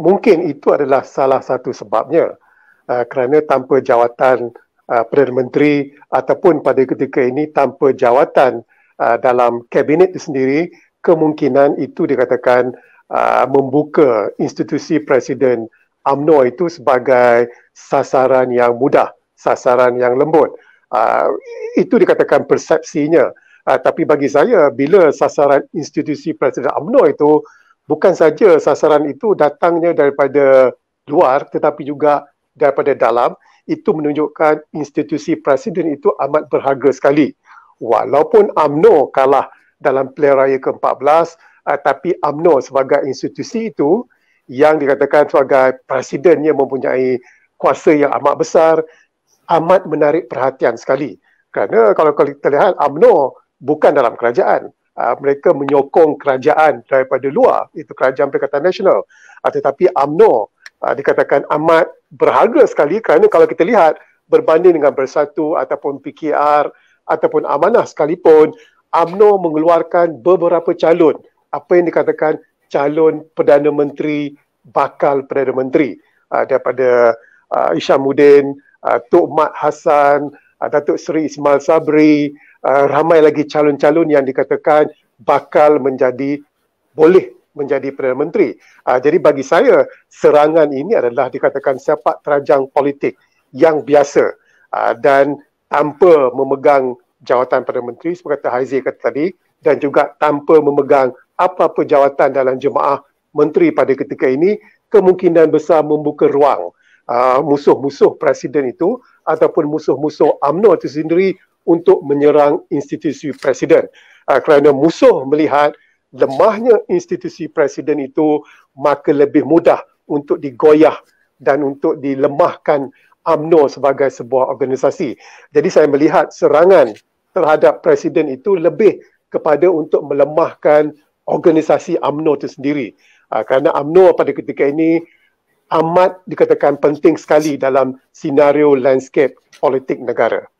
mungkin itu adalah salah satu sebabnya uh, kerana tanpa jawatan uh, Perdana Menteri ataupun pada ketika ini tanpa jawatan uh, dalam kabinet itu sendiri kemungkinan itu dikatakan uh, membuka institusi Presiden UMNO itu sebagai sasaran yang mudah, sasaran yang lembut. Uh, itu dikatakan persepsinya. Uh, tapi bagi saya, bila sasaran institusi Presiden UMNO itu uh, bukan saja sasaran itu datangnya daripada luar tetapi juga daripada dalam itu menunjukkan institusi presiden itu amat berharga sekali walaupun AMNO kalah dalam pilihan raya ke-14 uh, eh, tapi AMNO sebagai institusi itu yang dikatakan sebagai presidennya mempunyai kuasa yang amat besar amat menarik perhatian sekali kerana kalau kita lihat AMNO bukan dalam kerajaan Ah, mereka menyokong kerajaan daripada luar itu kerajaan Perikatan Nasional uh, tetapi UMNO uh, dikatakan amat berharga sekali kerana kalau kita lihat berbanding dengan Bersatu ataupun PKR ataupun Amanah sekalipun UMNO mengeluarkan beberapa calon apa yang dikatakan calon Perdana Menteri bakal Perdana Menteri uh, daripada uh, Isyamuddin, uh, Tok Mat Hassan, uh, Datuk Seri Ismail Sabri, Ah, ramai lagi calon-calon yang dikatakan bakal menjadi boleh menjadi perdana menteri. Uh, jadi bagi saya serangan ini adalah dikatakan siapa terajang politik yang biasa uh, dan tanpa memegang jawatan perdana menteri seperti kata Haizie kata tadi dan juga tanpa memegang apa-apa jawatan dalam jemaah menteri pada ketika ini kemungkinan besar membuka ruang musuh-musuh presiden itu ataupun musuh-musuh UMNO itu sendiri untuk menyerang institusi presiden uh, kerana musuh melihat lemahnya institusi presiden itu maka lebih mudah untuk digoyah dan untuk dilemahkan AMNO sebagai sebuah organisasi. Jadi saya melihat serangan terhadap presiden itu lebih kepada untuk melemahkan organisasi AMNO itu sendiri. Uh, kerana AMNO pada ketika ini amat dikatakan penting sekali dalam senario landscape politik negara.